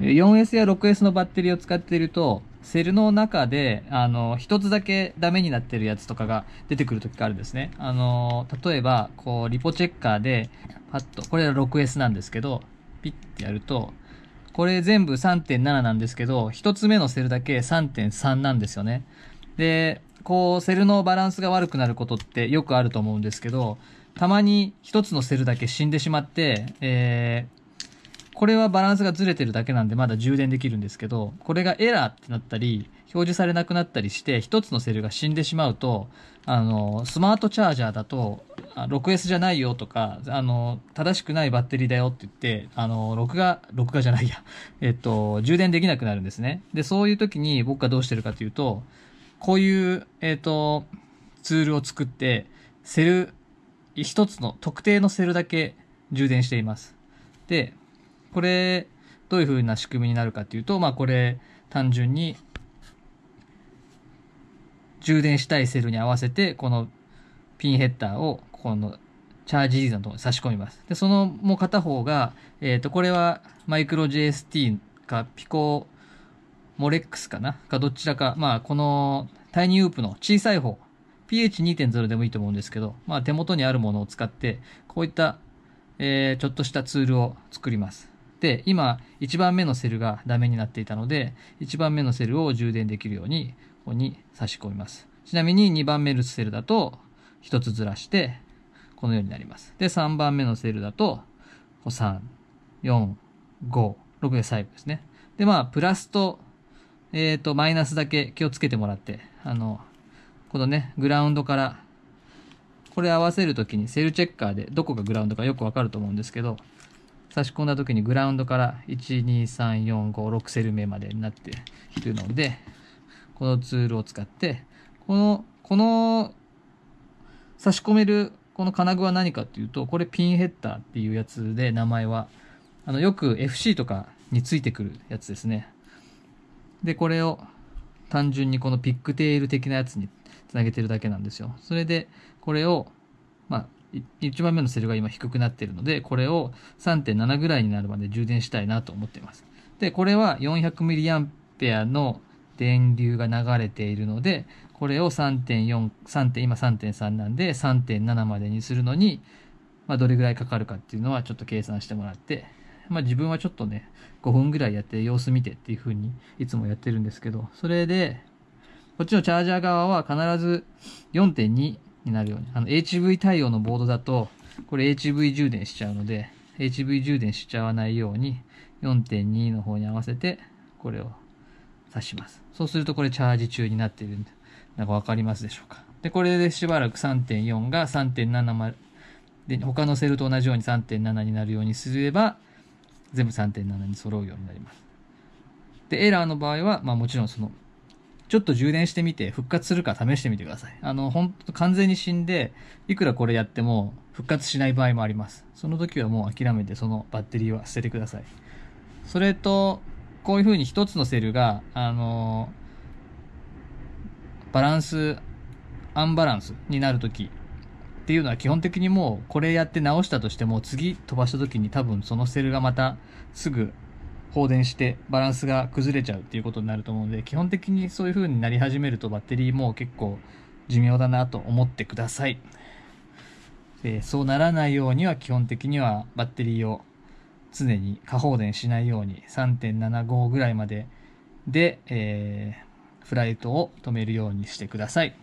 4S や 6S のバッテリーを使っていると、セルの中で、あの、一つだけダメになってるやつとかが出てくる時があるんですね。あの、例えば、こう、リポチェッカーで、パッと、これは 6S なんですけど、ピッてやると、これ全部3.7なんですけど、一つ目のセルだけ3.3なんですよね。で、こう、セルのバランスが悪くなることってよくあると思うんですけど、たまに一つのセルだけ死んでしまって、えー、これはバランスがずれてるだけなんでまだ充電できるんですけど、これがエラーってなったり、表示されなくなったりして、一つのセルが死んでしまうと、あの、スマートチャージャーだと、6S じゃないよとか、あの、正しくないバッテリーだよって言って、あの、録画、録画じゃないや、えっと、充電できなくなるんですね。で、そういう時に僕がどうしてるかというと、こういう、えっと、ツールを作って、セル、一つの特定のセルだけ充電しています。で、これ、どういうふうな仕組みになるかっていうと、まあこれ、単純に、充電したいセルに合わせて、このピンヘッダーを、このチャージリーザのところに差し込みます。で、そのもう片方が、えっ、ー、と、これはマイクロ JST かピコモレックスかなかどちらか、まあこのタイニーウープの小さい方、PH2.0 でもいいと思うんですけど、まあ手元にあるものを使って、こういった、えー、ちょっとしたツールを作ります。で今1番目のセルがダメになっていたので1番目のセルを充電できるようにここに差し込みますちなみに2番目のセルだと1つずらしてこのようになりますで3番目のセルだと3456で最後ですねでまあプラスとえっ、ー、とマイナスだけ気をつけてもらってあのこのねグラウンドからこれ合わせるときにセルチェッカーでどこがグラウンドかよくわかると思うんですけど差し込んだ時にグラウンドから12345セル目までになっているので、このツールを使って、この、この差し込めるこの金具は何かっていうと、これピンヘッダーっていうやつで名前は、あの、よく FC とかについてくるやつですね。で、これを単純にこのピックテール的なやつにつなげてるだけなんですよ。それで、これを1番目のセルが今低くなってるので、これを3.7ぐらいになるまで充電したいなと思っています。で、これは 400mA の電流が流れているので、これを3.4、3. 今3.3なんで3.7までにするのに、まあ、どれぐらいかかるかっていうのはちょっと計算してもらって、まあ、自分はちょっとね、5分ぐらいやって様子見てっていうふうにいつもやってるんですけど、それで、こっちのチャージャー側は必ず4.2になるように。あの、HV 対応のボードだと、これ HV 充電しちゃうので、HV 充電しちゃわないように、4.2の方に合わせて、これを刺します。そうするとこれチャージ中になっているんで、なんかわかりますでしょうか。で、これでしばらく3.4が3.7まで、他のセルと同じように3.7になるようにすれば、全部3.7に揃うようになります。で、エラーの場合は、まあもちろんそのちょっと充電してみて、復活するか試してみてください。あの、本当完全に死んで、いくらこれやっても復活しない場合もあります。その時はもう諦めてそのバッテリーは捨ててください。それと、こういう風に一つのセルが、あのバランス、アンバランスになる時っていうのは基本的にもうこれやって直したとしても次飛ばした時に多分そのセルがまたすぐ放電してバランスが崩れちゃうっていうことになると思うので、基本的にそういう風になり始めるとバッテリーも結構寿命だなと思ってください。でそうならないようには基本的にはバッテリーを常に過放電しないように3.75ぐらいまでで、えー、フライトを止めるようにしてください。